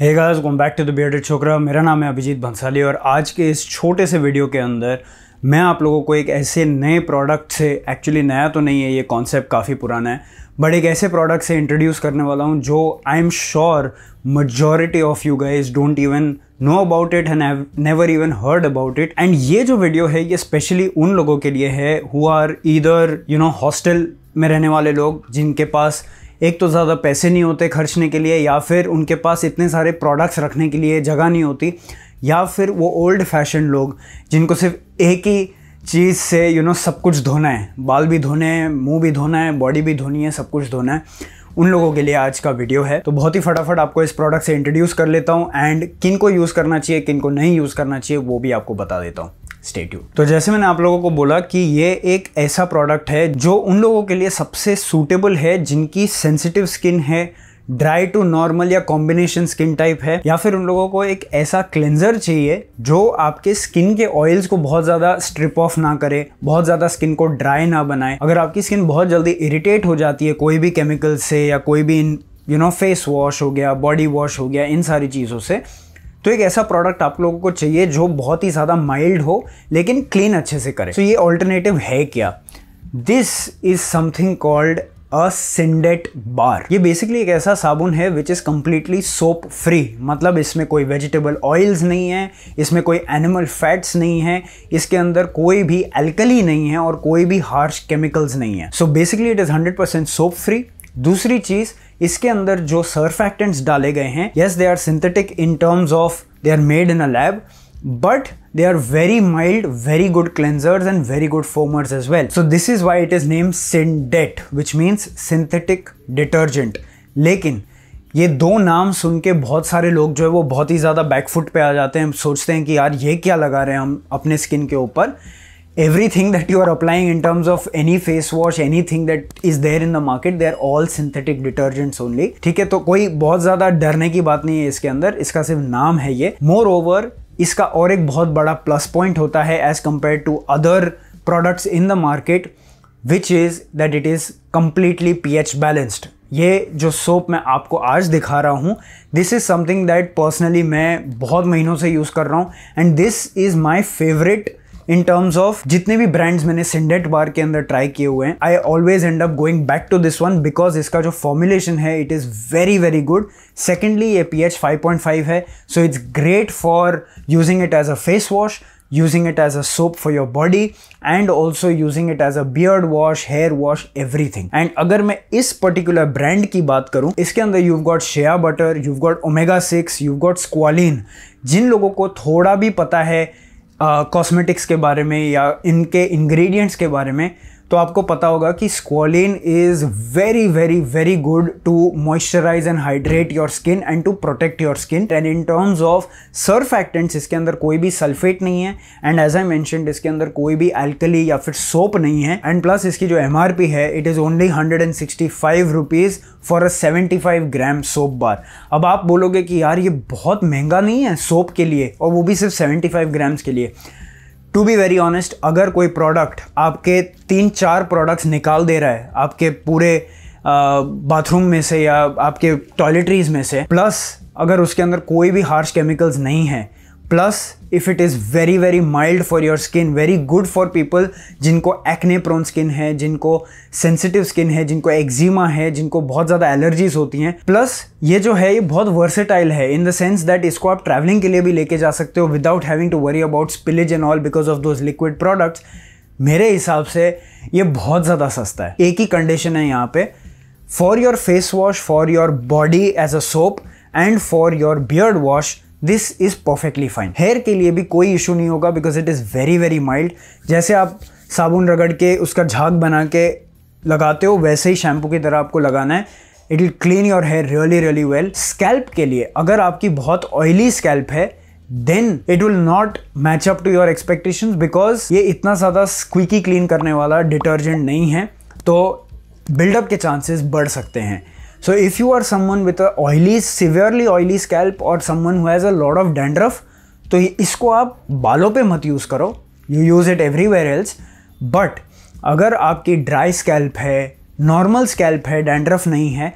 Hey guys welcome back to the bearded छोकरा मेरा नाम है अभिजीत भंसाली और आज के इस छोटे से वीडियो के अंदर मैं आप लोगों को एक ऐसे नए प्रोडक्ट से एक्चुअली नया तो नहीं है ये कॉन्सेप्ट काफ़ी पुराना है बट एक ऐसे प्रोडक्ट से इंट्रोड्यूस करने वाला हूँ जो I am sure majority of you guys don't even know about it and never even heard about it and ये जो वीडियो है ये स्पेशली उन लोगों के लिए है who are either you know hostel में रहने वाले लोग जिनके पास एक तो ज़्यादा पैसे नहीं होते खर्चने के लिए या फिर उनके पास इतने सारे प्रोडक्ट्स रखने के लिए जगह नहीं होती या फिर वो ओल्ड फैशन लोग जिनको सिर्फ एक ही चीज़ से यू नो सब कुछ धोना है बाल भी धोने हैं मुंह भी धोना है बॉडी भी धोनी है सब कुछ धोना है उन लोगों के लिए आज का वीडियो है तो बहुत ही फटाफट आपको इस प्रोडक्ट से इंट्रोड्यूस कर लेता हूँ एंड किन को यूज़ करना चाहिए किन को नहीं यूज़ करना चाहिए वो भी आपको बता देता हूँ स्टेट्यू तो जैसे मैंने आप लोगों को बोला कि ये एक ऐसा प्रोडक्ट है जो उन लोगों के लिए सबसे सूटेबल है जिनकी सेंसिटिव स्किन है ड्राई टू नॉर्मल या कॉम्बिनेशन स्किन टाइप है या फिर उन लोगों को एक ऐसा क्लेंजर चाहिए जो आपके स्किन के ऑयल्स को बहुत ज़्यादा स्ट्रिप ऑफ ना करे बहुत ज़्यादा स्किन को ड्राई ना बनाए अगर आपकी स्किन बहुत जल्दी इरिटेट हो जाती है कोई भी केमिकल से या कोई भी in you know face wash हो गया बॉडी वॉश हो गया इन सारी चीज़ों से तो एक ऐसा प्रोडक्ट आप लोगों को चाहिए जो बहुत ही ज़्यादा माइल्ड हो लेकिन क्लीन अच्छे से करे तो so, ये ऑल्टरनेटिव है क्या this is something called a syndet bar ये बेसिकली एक ऐसा साबुन है which is completely soap free मतलब इसमें कोई वेजिटेबल ऑयल्स नहीं है इसमें कोई एनिमल फैट्स नहीं है इसके अंदर कोई भी एल्कली नहीं है और कोई भी हार्श केमिकल्स नहीं है so basically it is hundred percent soap free दूसरी चीज़ इसके अंदर जो सर्फैक्टेंट्स डाले गए हैं yes they are synthetic in terms of they are made in a lab but they are very mild very good cleansers and very good foamers as well so this is why it is name syndet which means synthetic detergent लेकिन ये दो नाम सुन के बहुत सारे लोग जो है वो बहुत ही ज़्यादा बैकफुट पे आ जाते हैं सोचते हैं कि यार ये क्या लगा रहे हैं हम अपने स्किन के ऊपर everything that you are applying in terms of any face wash anything that is there in the market they are all synthetic detergents only ठीक है तो कोई बहुत ज़्यादा डरने की बात नहीं है इसके अंदर इसका सिर्फ नाम है ये मोर ओवर इसका और एक बहुत बड़ा प्लस पॉइंट होता है as compared to other products in the market which is that it is completely P H balanced ये जो सोप मैं आपको आज दिखा रहा हूँ this is something that personally मैं बहुत महीनों से यूज़ कर रहा हूँ and this is my favourite in terms of जितने भी ब्रांड्स मैंने सिंडेट बार के अंदर ट्राई किए हुए हैं I always end up going back to this one because इसका जो फॉर्मुलेशन है it is very very good secondly ये P H five point five है so it's great for using it as a face wash it as a soap for your body and also using it as a beard wash hair wash everything and अगर मैं इस particular brand की बात करूँ इसके अंदर you got shea butter you got omega six you got squalene जिन लोगों को थोड़ा भी पता है कॉस्मेटिक्स के बारे में या इनके इंग्रेडिएंट्स के बारे में तो आपको पता होगा कि squalene is very very very good to moisturise and hydrate your skin and to protect your skin and in terms of surfactants इसके अंदर कोई भी सल्फेट नहीं है एंड एज आई मैंशन इसके अंदर कोई भी एल्कली या फिर सोप नहीं है एंड प्लस इसकी जो एम है it is only hundred and sixty five rupees for a seventy five gram soap bar अब आप बोलोगे कि यार ये बहुत महंगा नहीं है सोप के लिए और वो भी सिर्फ सेवेंटी फाइव ग्राम्स के लिए टू बी वेरी ऑनेस्ट अगर कोई प्रोडक्ट आपके तीन चार प्रोडक्ट्स निकाल दे रहा है आपके पूरे बाथरूम में से या आपके टॉयलेटरीज में से प्लस अगर उसके अंदर कोई भी हार्श केमिकल्स नहीं है plus if it is very very mild for your skin very good for people जिनको एक्ने प्रोन स्किन है जिनको सेंसिटिव स्किन है जिनको एक्जिमा है जिनको बहुत ज़्यादा एलर्जीज होती हैं प्लस ये जो है ये बहुत वर्सेटाइल है इन द सेंस दैट इसको आप ट्रैवलिंग के लिए भी लेके जा सकते हो without having to worry about spillage and all because of those liquid products मेरे हिसाब से ये बहुत ज़्यादा सस्ता है एक ही कंडीशन है यहाँ पे for your face wash for your body as a soap and for your beard wash this is perfectly fine hair के लिए भी कोई इशू नहीं होगा because it is very very mild जैसे आप साबुन रगड़ के उसका झाग बना के लगाते हो वैसे ही शैम्पू की तरह आपको लगाना है it will clean your hair really really well scalp के लिए अगर आपकी बहुत ऑयली स्कैल्प है then it will not match up to your expectation because ये इतना ज़्यादा स्क्विकी क्लीन करने वाला डिटर्जेंट नहीं है तो बिल्डअप के चांसेस बढ़ सकते हैं So if you are someone with a oily, severely oily scalp or someone who has a lot of dandruff, तो इसको आप बालों पे मत यूज़ करो you use it everywhere else but अगर आपकी ड्राई स्कैल्प है नॉर्मल स्कैल्प है डैंड्रफ नहीं है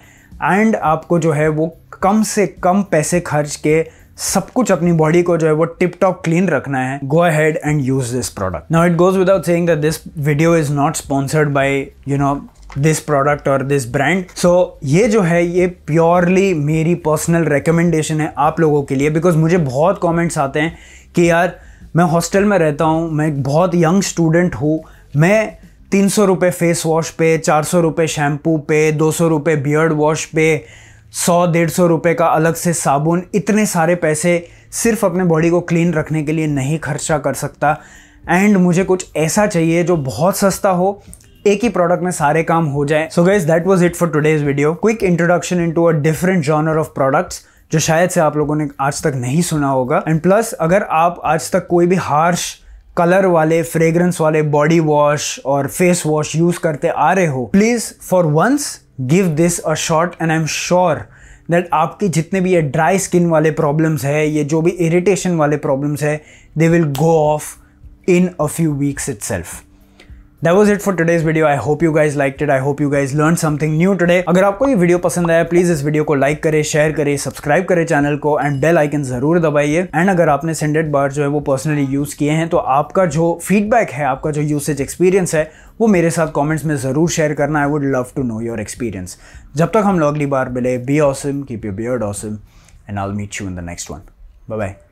एंड आपको जो है वो कम से कम पैसे खर्च के सब कुछ अपनी बॉडी को जो है वो टिप टॉप क्लीन रखना है go ahead and use this product now it goes without saying that this video is not sponsored by you know this product और दिस ब्रांड सो ये जो है ये प्योरली मेरी पर्सनल रिकमेंडेशन है आप लोगों के लिए बिकॉज मुझे बहुत कॉमेंट्स आते हैं कि यार मैं हॉस्टल में रहता हूँ मैं एक बहुत यंग स्टूडेंट हूँ मैं तीन सौ रुपये फेस वॉश पे चार सौ रुपये शैम्पू पे दो सौ रुपये बियर्ड वॉश पे सौ डेढ़ सौ रुपये का अलग से साबुन इतने सारे पैसे सिर्फ अपने बॉडी को क्लीन रखने के लिए नहीं खर्चा कर सकता एंड मुझे कुछ ऐसा चाहिए जो बहुत सस्ता हो एक ही प्रोडक्ट में सारे काम हो जाए so guys that was it for today's video quick introduction into a different genre of product जो शायद से आप लोगों ने आज तक नहीं सुना होगा एंड प्लस अगर आप आज तक कोई भी हार्श कलर वाले फ्रेग्रेंस वाले बॉडी वॉश और फेस वॉश यूज करते आ रहे हो please for once give this a shot and I am sure that आपके जितने भी ये ड्राई स्किन वाले प्रॉब्लम्स है ये जो भी इरिटेशन वाले प्रॉब्लम्स है they will go off in a few weeks itself That was it for today's video I hope you guys like it. I hope you guys learn something new today. अगर आपको ये video पसंद आया please इस video को like करे share करे subscribe करे चैनल को एंड बेल आइकन जरूर दबाइए एंड अगर आपने सेंडेड बार जो है वो पर्सनली यूज किए हैं तो आपका जो फीडबैक है आपका जो यूसेज एक्सपीरियंस है वो मेरे साथ कॉमेंट्स में ज़रूर शेयर करना I would love to know your experience जब तक हम लोग अगली बार मिले be awesome keep your beard awesome and I'll meet you in the next one bye bye